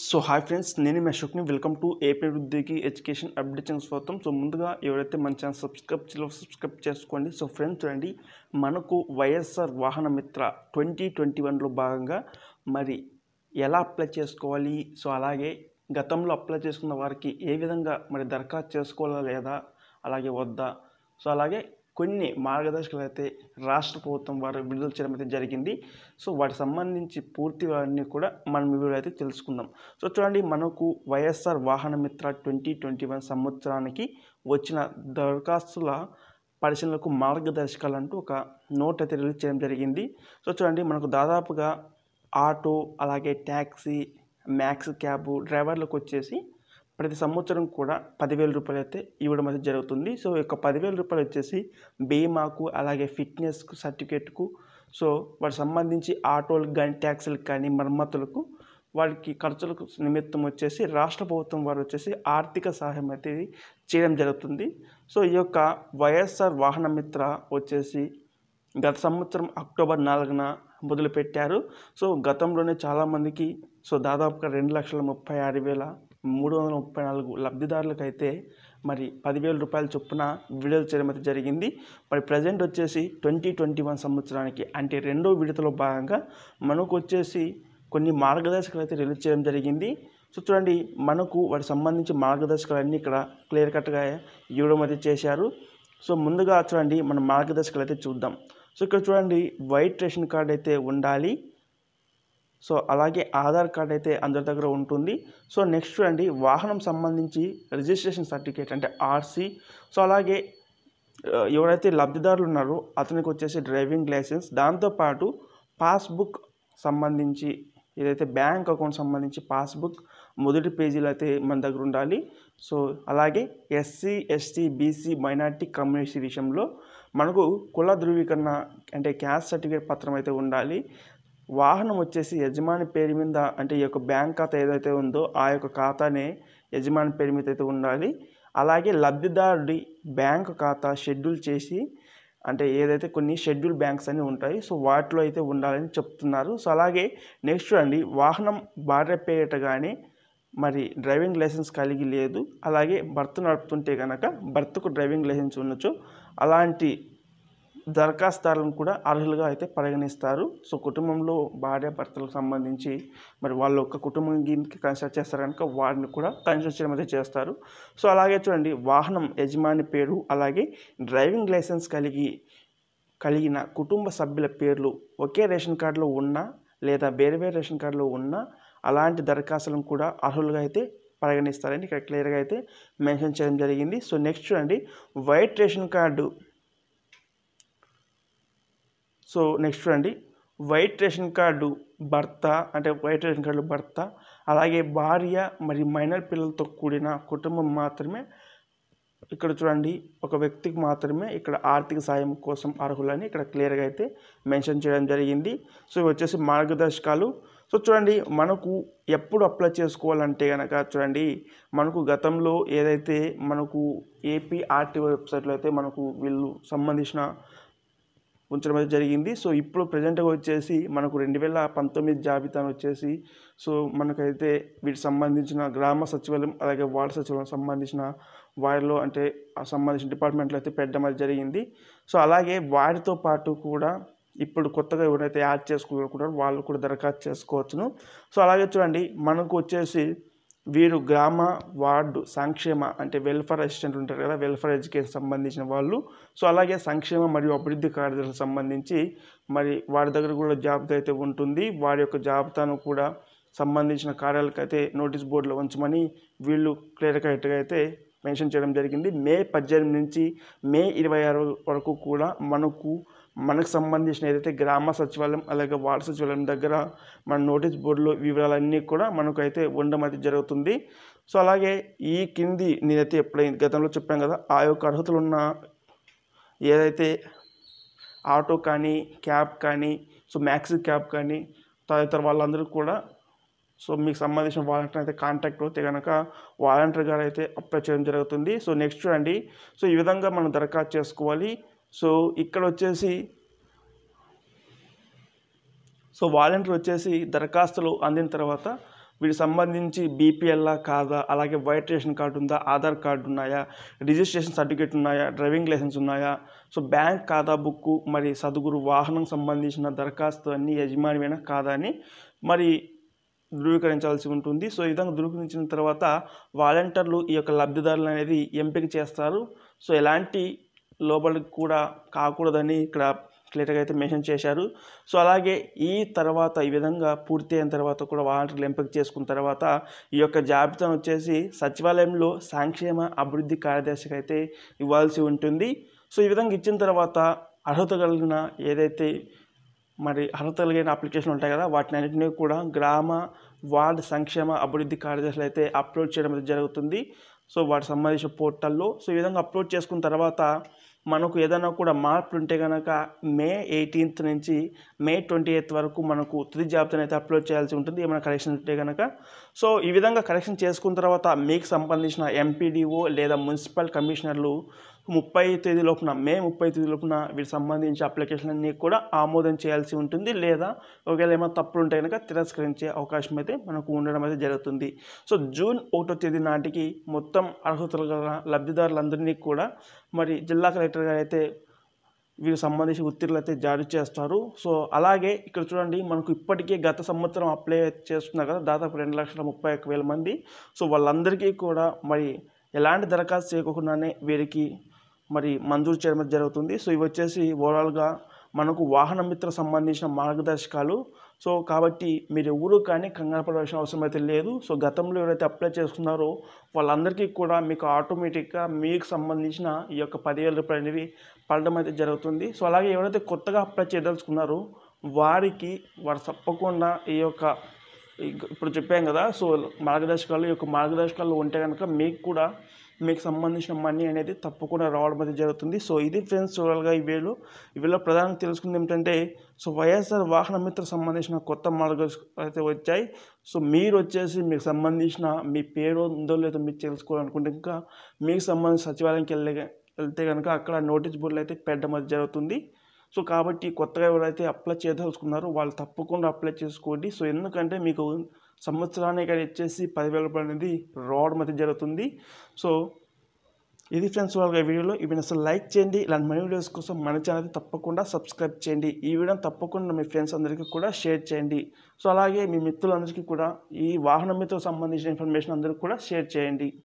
so hi friends నేను మీ అశోక్ని వెల్కమ్ టు ఏపీ వృద్ధికి ఎడ్యుకేషన్ అప్డేట్ అప్డేట్స్ స్వాగతం సో ముందుగా ఎవరైతే మన ఛానల్ సబ్స్క్రైబ్ చేయాలో సబ్స్క్రైబ్ చేసుకోండి సో ఫ్రెండ్స్ చూడండి మనకు వైఎస్ఆర్ వాహన మిత్ర ట్వంటీ ట్వంటీ వన్లో భాగంగా మరి ఎలా అప్లై చేసుకోవాలి సో అలాగే గతంలో అప్లై చేసుకున్న వారికి ఏ విధంగా మరి దరఖాస్తు చేసుకోవాలా లేదా అలాగే వద్దా సో అలాగే కొన్ని మార్గదర్శకాలు అయితే రాష్ట్ర ప్రభుత్వం వారు విడుదల చేయడం అయితే జరిగింది సో వాటికి సంబంధించి పూర్తి వారిని కూడా మనం వీడియో అయితే తెలుసుకుందాం సో చూడండి మనకు వైఎస్ఆర్ వాహన మిత్ర ట్వంటీ ట్వంటీ వన్ సంవత్సరానికి వచ్చిన దరఖాస్తుల పరిశీలనకు మార్గదర్శకాలు అంటూ ఒక నోట్ అయితే రిలీజ్ చేయడం జరిగింది సో చూడండి మనకు దాదాపుగా ఆటో అలాగే ట్యాక్సీ మ్యాక్స్ క్యాబ్ డ్రైవర్లకు వచ్చేసి ప్రతి సంవత్సరం కూడా పదివేల రూపాయలు అయితే ఇవ్వడం అయితే జరుగుతుంది సో ఈ యొక్క పదివేల రూపాయలు వచ్చేసి బీమాకు అలాగే ఫిట్నెస్కు సర్టిఫికేట్కు సో వాటికి సంబంధించి ఆటోలకు కానీ ట్యాక్సీలకు కానీ మరమ్మతులకు వాళ్ళకి ఖర్చులకు నిమిత్తం వచ్చేసి రాష్ట్ర ప్రభుత్వం వారు వచ్చేసి ఆర్థిక సహాయం అయితే చేయడం జరుగుతుంది సో ఈ యొక్క వైఎస్ఆర్ వాహన మిత్ర వచ్చేసి గత సంవత్సరం అక్టోబర్ నాలుగున మొదలుపెట్టారు సో గతంలోనే చాలామందికి సో దాదాపుగా రెండు లక్షల ముప్పై ఆరు వేల మూడు వందల ముప్పై నాలుగు లబ్ధిదారులకైతే మరి పదివేల రూపాయల చొప్పున విడుదల చేయడం అయితే జరిగింది మరి ప్రజెంట్ వచ్చేసి ట్వంటీ ట్వంటీ వన్ సంవత్సరానికి అంటే రెండో విడతలో భాగంగా మనకు వచ్చేసి కొన్ని మార్గదర్శకాలు అయితే రిలీజ్ చేయడం జరిగింది సో చూడండి మనకు వాటి సంబంధించి మార్గదర్శకాలన్నీ ఇక్కడ క్లియర్ కట్గా ఇవ్వడం అయితే చేశారు సో ముందుగా చూడండి మన మార్గదర్శకాలు అయితే చూద్దాం సో ఇక్కడ చూడండి వైట్ రేషన్ కార్డ్ అయితే ఉండాలి సో అలాగే ఆధార్ కార్డ్ అయితే అందరి దగ్గర ఉంటుంది సో నెక్స్ట్ చూడండి వాహనం సంబంధించి రిజిస్ట్రేషన్ సర్టిఫికేట్ అంటే ఆర్సీ సో అలాగే ఎవరైతే లబ్ధిదారులు ఉన్నారో అతనికి వచ్చేసి డ్రైవింగ్ లైసెన్స్ దాంతోపాటు పాస్బుక్ సంబంధించి ఏదైతే బ్యాంక్ అకౌంట్ సంబంధించి పాస్బుక్ మొదటి పేజీలు అయితే మన దగ్గర ఉండాలి సో అలాగే SC ST BC minority community విషయంలో మనకు కుల ధృవీకరణ అంటే క్యాస్ట్ సర్టిఫికేట్ పత్రం అయితే ఉండాలి వాహనం వచ్చేసి యజమాని పేరు మీద అంటే ఈ యొక్క బ్యాంక్ ఖాతా ఏదైతే ఉందో ఆ యొక్క ఖాతానే యజమాని పేరు మీద అయితే ఉండాలి అలాగే లబ్ధిదారుడి బ్యాంక్ ఖాతా షెడ్యూల్ చేసి అంటే ఏదైతే కొన్ని షెడ్యూల్ బ్యాంక్స్ అని ఉంటాయి సో వాటిలో అయితే ఉండాలని చెప్తున్నారు సో అలాగే నెక్స్ట్ చూడండి వాహనం భార్య పేరిట కానీ మరి డ్రైవింగ్ లైసెన్స్ కలిగి లేదు అలాగే భర్త నడుపుతుంటే కనుక భర్తకు డ్రైవింగ్ లైసెన్స్ ఉండొచ్చు అలాంటి దరఖాస్తుదారులను కూడా అర్హులుగా అయితే పరిగణిస్తారు సో కుటుంబంలో భార్య భర్తలకు సంబంధించి మరి వాళ్ళ ఒక కుటుంబం కన్సిడర్ చేస్తారు కనుక వారిని కూడా కన్సిడర్ చేయడం అయితే చేస్తారు సో అలాగే చూడండి వాహనం యజమాని పేరు అలాగే డ్రైవింగ్ లైసెన్స్ కలిగి కలిగిన కుటుంబ సభ్యుల పేర్లు ఒకే రేషన్ కార్డులో ఉన్న లేదా వేరే వేరే రేషన్ కార్డులో ఉన్న అలాంటి దరఖాస్తులను కూడా అర్హులుగా అయితే పరిగణిస్తారని ఇక్కడ క్లియర్గా అయితే మెన్షన్ చేయడం జరిగింది సో నెక్స్ట్ చూడండి white ration card so next చూడండి వైట్ రేషన్ కార్డు భర్త అంటే వైట్ రేషన్ కార్డు భర్త అలాగే భార్య మరియు మైనర్ పిల్లలతో కూడిన కుటుంబం మాత్రమే ఇక్కడ చూడండి ఒక వ్యక్తికి మాత్రమే ఇక్కడ ఆర్థిక సాయం కోసం అర్హులని ఇక్కడ క్లియర్గా అయితే మెన్షన్ చేయడం జరిగింది సో వచ్చేసి మార్గదర్శకాలు సో చూడండి మనకు ఎప్పుడు అప్లై చేసుకోవాలంటే కనుక చూడండి మనకు గతంలో ఏదైతే మనకు ఏపీఆర్టీ వెబ్సైట్లో అయితే మనకు వీళ్ళు సంబంధించిన ఉంచడం అయితే జరిగింది సో ఇప్పుడు ప్రజెంట్గా వచ్చేసి మనకు రెండు వేల పంతొమ్మిది జాబితాను వచ్చేసి సో మనకైతే వీటికి సంబంధించిన గ్రామ సచివాలయం అలాగే వార్డు సచివాలయం సంబంధించిన వారిలో అంటే సంబంధించిన డిపార్ట్మెంట్లో అయితే పెట్టడం అది జరిగింది సో అలాగే వారితో పాటు కూడా ఇప్పుడు కొత్తగా ఎవరైతే యాడ్ చేసుకోవాలనుకుంటారో వాళ్ళు కూడా దరఖాస్తు చేసుకోవచ్చును సో అలాగే చూడండి మనకు వచ్చేసి వీరు గ్రామ వార్డు సంక్షేమ అంటే వెల్ఫేర్ అసిస్టెంట్లు ఉంటారు కదా వెల్ఫేర్ ఎడ్యుకేషన్ సంబంధించిన వాళ్ళు సో అలాగే సంక్షేమ మరియు అభివృద్ధి కార్యదర్శులకు సంబంధించి మరి వారి దగ్గర కూడా జాబితా అయితే ఉంటుంది వారి యొక్క జాబితాను కూడా సంబంధించిన కార్యాలకైతే నోటీస్ బోర్డులో ఉంచమని వీళ్ళు క్లియర్ కరెక్ట్గా అయితే మెన్షన్ చేయడం జరిగింది మే పద్దెనిమిది నుంచి మే ఇరవై ఆరు వరకు కూడా మనకు మనకు సంబంధించిన ఏదైతే గ్రామ సచివాలయం అలాగే వార్డు సచివాలయం దగ్గర మన నోటీస్ బోర్డులో వివరాలన్నీ కూడా మనకైతే ఉండడం అయితే జరుగుతుంది సో అలాగే ఈ కింది నేనైతే ఎప్పుడైంది గతంలో చెప్పాను కదా ఆ యొక్క అర్హతలు ఉన్న ఏదైతే ఆటో కానీ క్యాబ్ కానీ సో మ్యాక్సీ క్యాబ్ కానీ తదితర వాళ్ళందరూ కూడా సో మీకు సంబంధించిన వాలంటీర్ అయితే కాంటాక్ట్ అవుతే కనుక వాలంటీర్ గారు అయితే అప్లై చేయడం జరుగుతుంది సో నెక్స్ట్ చూడండి సో ఈ విధంగా మనం దరఖాస్తు చేసుకోవాలి సో ఇక్కడ వచ్చేసి సో వాలంటీర్ వచ్చేసి దరఖాస్తులు అందిన తర్వాత వీటి సంబంధించి బీపీఎల్లా కాదా అలాగే వైట్ రేషన్ కార్డు ఉందా ఆధార్ కార్డు ఉన్నాయా రిజిస్ట్రేషన్ సర్టిఫికేట్ ఉన్నాయా డ్రైవింగ్ లైసెన్స్ ఉన్నాయా సో బ్యాంక్ ఖాతా బుక్కు మరి సదుగురు వాహనం సంబంధించిన దరఖాస్తు అన్నీ యజమానివైనా కాదా అని మరి ధృవీకరించాల్సి ఉంటుంది సో ఈ విధంగా ధృవీకరించిన తర్వాత వాలంటీర్లు ఈ యొక్క లబ్ధిదారులు అనేది ఎంపిక చేస్తారు సో ఎలాంటి లోపలికి కూడా కాకూడదని ఇక్కడ క్లియర్గా అయితే మెన్షన్ చేశారు సో అలాగే ఈ తర్వాత ఈ విధంగా పూర్తి అయిన తర్వాత కూడా వాలంటీర్లు ఎంపిక చేసుకున్న తర్వాత ఈ యొక్క జాబితాను వచ్చేసి సచివాలయంలో సంక్షేమ అభివృద్ధి కార్యదర్శికి అయితే ఇవ్వాల్సి ఉంటుంది సో ఈ విధంగా ఇచ్చిన తర్వాత అర్హత కలిగిన ఏదైతే మరి అర్హత కలిగిన అప్లికేషన్ ఉంటాయి కదా వాటిని అన్నింటినీ కూడా గ్రామ వార్డ్ సంక్షేమ అభివృద్ధి కార్యదర్శులు అయితే అప్లోడ్ చేయడం జరుగుతుంది సో వాటి సంబంధించిన పోర్టల్లో సో ఈ విధంగా అప్లోడ్ చేసుకున్న తర్వాత మనకు ఏదైనా కూడా మార్పులు ఉంటే కనుక మే ఎయిటీన్త్ నుంచి మే ట్వంటీ ఎయిత్ వరకు మనకు తుది జాబితాను అయితే అప్లోడ్ చేయాల్సి ఉంటుంది ఏమైనా కరెక్షన్ ఉంటే కనుక సో ఈ విధంగా కరెక్షన్ చేసుకున్న తర్వాత మీకు సంబంధించిన ఎంపీడీఓ లేదా మున్సిపల్ కమిషనర్లు ముప్పై తేదీ లోపున మే ముప్పై తేదీ లోపున వీటికి సంబంధించి అప్లికేషన్ అన్నీ కూడా ఆమోదం చేయాల్సి ఉంటుంది లేదా ఒకవేళ ఏమైనా తప్పులు ఉంటే కనుక తిరస్కరించే అవకాశం అయితే మనకు ఉండడం అయితే జరుగుతుంది సో జూన్ ఒకటో తేదీ నాటికి మొత్తం అర్హతలు గల లబ్ధిదారులందరినీ కూడా మరి జిల్లా కలెక్టర్ గారు అయితే వీరికి సంబంధించిన ఉత్తర్వులు అయితే జారీ చేస్తారు సో అలాగే ఇక్కడ చూడండి మనకు ఇప్పటికే గత సంవత్సరం అప్లై చేస్తున్నారు కదా దాదాపు రెండు లక్షల ముప్పై ఒక్క వేల మంది సో వాళ్ళందరికీ కూడా మరి ఎలాంటి దరఖాస్తు చేయకుండానే వీరికి మరి మంజూరు చేయడం జరుగుతుంది సో ఇవి వచ్చేసి ఓవరాల్గా మనకు వాహన మిత్ర సంబంధించిన మార్గదర్శకాలు సో కాబట్టి మీరు ఎవరు కానీ కంగారు పడవలసిన అవసరం అయితే లేదు సో గతంలో ఎవరైతే అప్లై చేసుకున్నారో వాళ్ళందరికీ కూడా మీకు ఆటోమేటిక్గా మీకు సంబంధించిన ఈ యొక్క పదివేల రూపాయలు అనేవి పడడం అయితే జరుగుతుంది సో అలాగే ఎవరైతే కొత్తగా అప్లై చేయదలుచుకున్నారో వారికి వారు తప్పకుండా ఈ యొక్క ఇప్పుడు చెప్పాం కదా సో మార్గదర్శకాలు ఈ యొక్క మార్గదర్శకాలు ఉంటే కనుక మీకు కూడా మీకు సంబంధించిన మనీ అనేది తప్పకుండా రావడం అనేది జరుగుతుంది సో ఇది ఫ్రెండ్స్ చూడాలిగా ఈ ఈ వేళ ప్రధానంగా తెలుసుకుంది ఏమిటంటే సో వైఎస్ఆర్ వాహన మిత్ర సంబంధించిన కొత్త మార్గాలు అయితే వచ్చాయి సో మీరు వచ్చేసి మీకు సంబంధించిన మీ పేరు ఉందో లేదో మీరు తెలుసుకోవాలనుకుంటే ఇంకా మీకు సంబంధించిన సచివాలయంకి వెళ్ళే వెళ్తే కనుక అక్కడ నోటీస్ బోర్డులు అయితే పెట్టడం అది జరుగుతుంది సో కాబట్టి కొత్తగా ఎవరైతే అప్లై చేయదలుచుకున్నారో వాళ్ళు తప్పకుండా అప్లై చేసుకోండి సో ఎందుకంటే మీకు సంవత్సరానికి ఇక్కడ ఇచ్చేసి పదివేల రూపాయలు అనేది రోడ్ మధ్య జరుగుతుంది సో ఇది ఫ్రెండ్స్ వాళ్ళ వీడియోలో ఇవి అసలు లైక్ చేయండి ఇలాంటి మనీ వీడియోస్ కోసం మన ఛానల్ తప్పకుండా సబ్స్క్రైబ్ చేయండి ఈ వీడియో తప్పకుండా మీ ఫ్రెండ్స్ అందరికీ కూడా షేర్ చేయండి సో అలాగే మీ మిత్రులందరికీ కూడా ఈ వాహనం మీతో సంబంధించిన ఇన్ఫర్మేషన్ అందరికీ కూడా షేర్ చేయండి